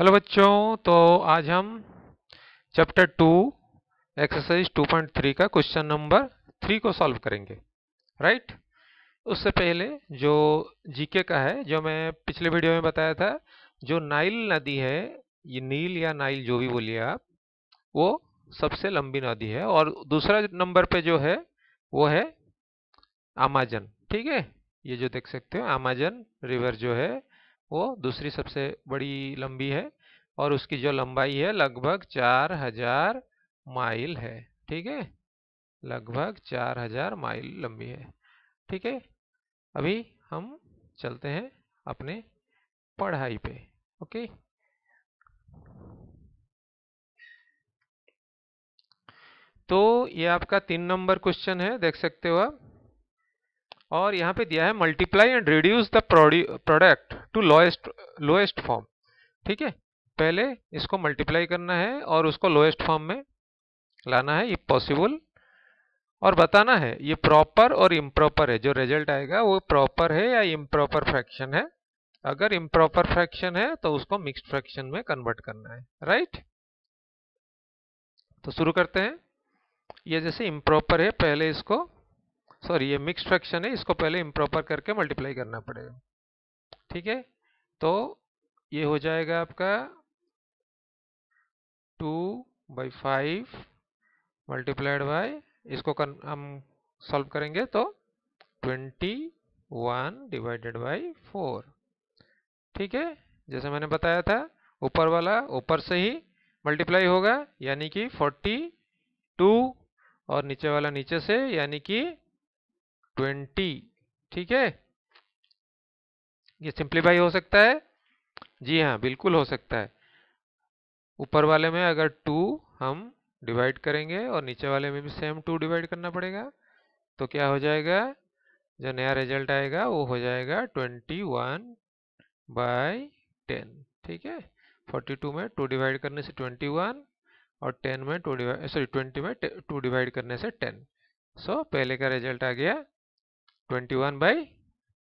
hello बच्चों तो आज हम चैप्टर टू एक्सरसाइज 2.3 का क्वेश्चन नंबर थ्री को सॉल्व करेंगे राइट उससे पहले जो जीके का है जो मैं पिछले वीडियो में बताया था जो नाइल नदी है ये नील या नाइल जो भी बोलिए आप वो सबसे लंबी नदी है और दूसरा नंबर पे जो है वो है अमाजन ठीक है ये जो देख सकते हो अमाजन रिवर जो है वो दूसरी सबसे बड़ी लंबी है और उसकी जो लंबाई है लगभग चार हजार माइल है ठीक है लगभग चार हजार माइल लंबी है ठीक है अभी हम चलते हैं अपने पढ़ाई पे ओके तो ये आपका तीन नंबर क्वेश्चन है देख सकते हो आप और यहाँ पे दिया है multiply and reduce the product to lowest lowest form ठीक है पहले इसको मल्टीप्लाई करना है और उसको लोएस्ट फॉर्म में लाना है इफ पॉसिबल और बताना है ये प्रॉपर और इम्प्रॉपर है जो रिजल्ट आएगा वो प्रॉपर है या इम्प्रॉपर फ्रैक्शन है अगर इम्प्रॉपर फ्रैक्शन है तो उसको मिक्स फ्रैक्शन में कन्वर्ट करना है राइट तो शुरू करते हैं ये जैसे इम्प्रॉपर है पहले इसको सॉरी ये मिक्स फ्रैक्शन है इसको पहले इम्प्रॉपर करके मल्टीप्लाई करना पड़ेगा ठीक है तो ये हो जाएगा आपका two by five multiplied by इसको कन, हम सॉल्व करेंगे तो twenty one divided by four ठीक है जैसे मैंने बताया था ऊपर वाला ऊपर से ही मल्टीप्लाई होगा यानी कि फोर्टी टू और नीचे वाला नीचे से यानी कि ट्वेंटी ठीक है ये सिंप्लीफाई हो सकता है जी हाँ बिल्कुल हो सकता है ऊपर वाले में अगर टू हम डिवाइड करेंगे और नीचे वाले में भी सेम टू डिवाइड करना पड़ेगा तो क्या हो जाएगा जो नया रिजल्ट आएगा वो हो जाएगा ट्वेंटी वन बाई टेन ठीक है फोर्टी टू में टू डिवाइड करने से ट्वेंटी वन और टेन में टू डिवाइड सॉरी ट्वेंटी में टू डिवाइड करने से टेन सो so, पहले का रिजल्ट आ गया ट्वेंटी वन बाई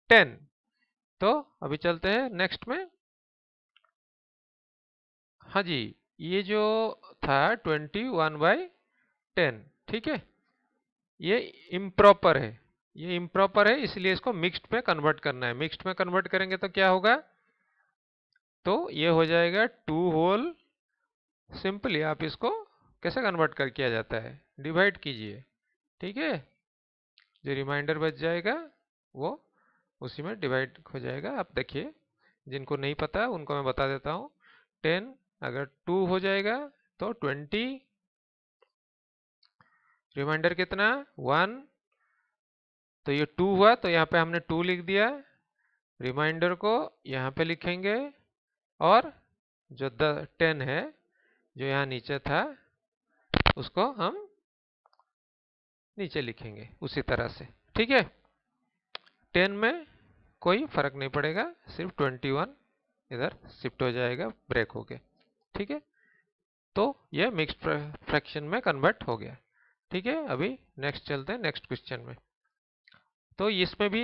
टेन तो अभी चलते हैं नेक्स्ट में हाँ जी ये जो था ट्वेंटी वन बाई टेन ठीक है ये इम्प्रॉपर है ये इम्प्रॉपर है इसलिए इसको मिक्स्ड में कन्वर्ट करना है मिक्स्ड में कन्वर्ट करेंगे तो क्या होगा तो ये हो जाएगा टू होल सिंपली आप इसको कैसे कन्वर्ट कर किया जाता है डिवाइड कीजिए ठीक है जो रिमाइंडर बच जाएगा वो उसी में डिवाइड हो जाएगा आप देखिए जिनको नहीं पता उनको मैं बता देता हूँ टेन अगर टू हो जाएगा तो ट्वेंटी रिमाइंडर कितना वन तो ये टू हुआ तो यहाँ पे हमने टू लिख दिया रिमाइंडर को यहाँ पे लिखेंगे और जो द टेन है जो यहाँ नीचे था उसको हम नीचे लिखेंगे उसी तरह से ठीक है टेन में कोई फर्क नहीं पड़ेगा सिर्फ ट्वेंटी वन इधर शिफ्ट हो जाएगा ब्रेक हो गया ठीक है तो ये मिक्स फ्रैक्शन में कन्वर्ट हो गया ठीक है अभी नेक्स्ट चलते हैं नेक्स्ट क्वेश्चन में तो इसमें भी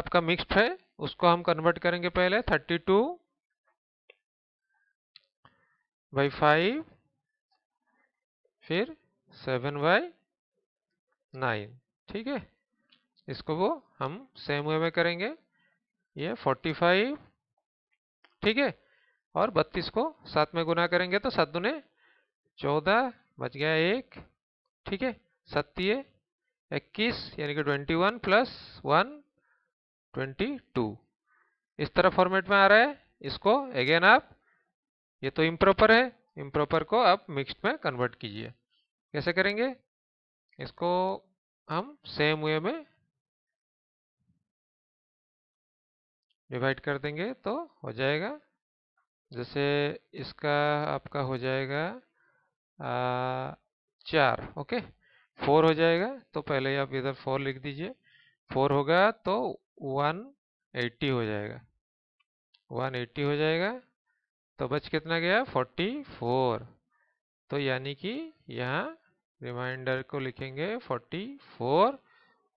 आपका मिक्स्ड है उसको हम कन्वर्ट करेंगे पहले थर्टी टू बाई फाइव फिर सेवन बाई नाइन ठीक है इसको वो हम सेम वे में करेंगे ये फोर्टी फाइव ठीक है और बत्तीस को सात में गुना करेंगे तो सात दुने चौदह बच गया एक ठीक है सत्तीय इक्कीस यानी कि twenty one plus one twenty two इस तरह फॉर्मेट में आ रहा है इसको अगेन आप ये तो इम्प्रॉपर है इम्प्रॉपर को आप मिक्स्ड में कन्वर्ट कीजिए कैसे करेंगे इसको हम सेम वे में डिवाइड कर देंगे तो हो जाएगा जैसे इसका आपका हो जाएगा आ, चार ओके फोर हो जाएगा तो पहले आप इधर फोर लिख दीजिए फोर होगा तो वन एट्टी हो जाएगा वन एट्टी हो जाएगा तो बच कितना गया फोर्टी फोर तो यानी कि यहाँ रिमाइंडर को लिखेंगे फोर्टी फोर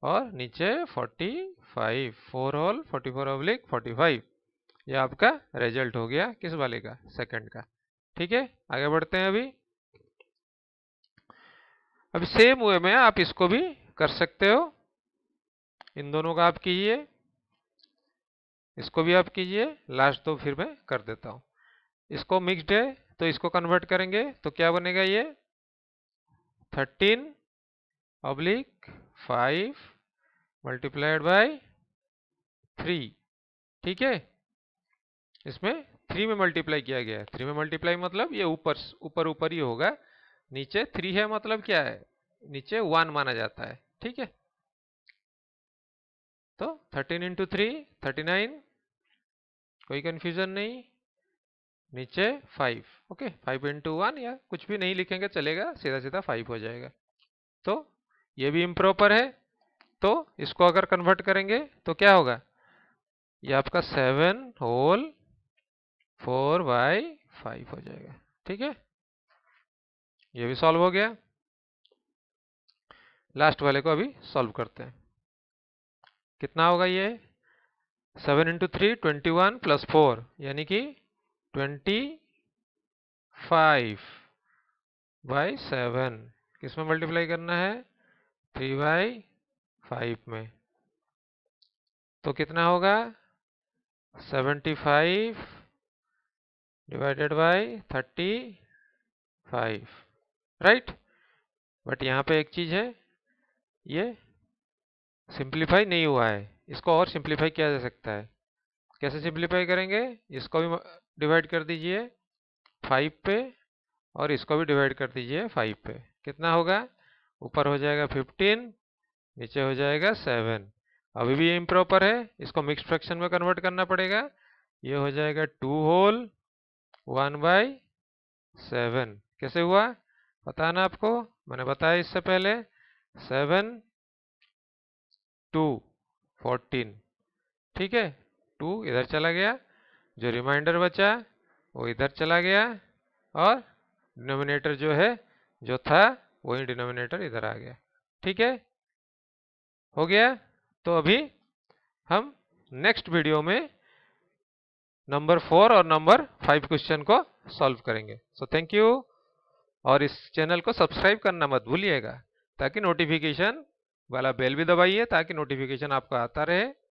और नीचे forty five four whole forty four oblique forty five ये आपका रिजल्ट हो गया किस वाले का सेकंड का ठीक है आगे बढ़ते हैं अभी अब सेम वे में आप इसको भी कर सकते हो इन दोनों का आप कीजिए इसको भी आप कीजिए लास्ट तो फिर मैं कर देता हूँ इसको मिक्सड है तो इसको कन्वर्ट करेंगे तो क्या बनेगा ये thirteen oblique five multiplied by three ठीक है इसमें थ्री में मल्टीप्लाई किया गया है थ्री में मल्टीप्लाई मतलब ये ऊपर ऊपर ऊपर ही होगा नीचे थ्री है मतलब क्या है नीचे वन माना जाता है ठीक है तो thirteen into three thirty nine कोई कंफ्यूजन नहीं नीचे five okay five into one या कुछ भी नहीं लिखेंगे चलेगा सीधा सीधा फाइव हो जाएगा तो ये भी इम्प्रॉपर है तो इसको अगर कन्वर्ट करेंगे तो क्या होगा ये आपका seven whole four by five हो जाएगा ठीक है ये भी सॉल्व हो गया लास्ट वाले को अभी सॉल्व करते हैं कितना होगा ये seven into three twenty one plus four यानी कि ट्वेंटी फाइव बाई सेवन किस में मल्टीप्लाई करना है थ्री बाई फाइव में तो कितना होगा seventy five divided by thirty five right but यहाँ पे एक चीज़ है ये सिंप्लीफाई नहीं हुआ है इसको और सिंप्लीफाई किया जा सकता है कैसे सिंप्लीफाई करेंगे इसको भी डिवाइड कर दीजिए फाइव पे और इसको भी डिवाइड कर दीजिए फाइव पे कितना होगा ऊपर हो जाएगा फिफ्टीन नीचे हो जाएगा सेवन अभी भी ये इम्प्रॉपर है इसको मिक्स फ्रैक्शन में कन्वर्ट करना पड़ेगा ये हो जाएगा two whole one by seven कैसे हुआ पता ना आपको मैंने बताया इससे पहले सेवन टू फोर्टीन ठीक है टू इधर चला गया जो रिमाइंडर बचा वो इधर चला गया और डिनोमिनेटर जो है जो था वही डिनोमिनेटर इधर आ गया ठीक है हो गया तो अभी हम नेक्स्ट वीडियो में नंबर फोर और नंबर फाइव क्वेश्चन को सॉल्व करेंगे सो थैंक यू और इस चैनल को सब्सक्राइब करना मत भूलिएगा ताकि नोटिफिकेशन वाला बेल भी दबाइए ताकि नोटिफिकेशन आपका आता रहे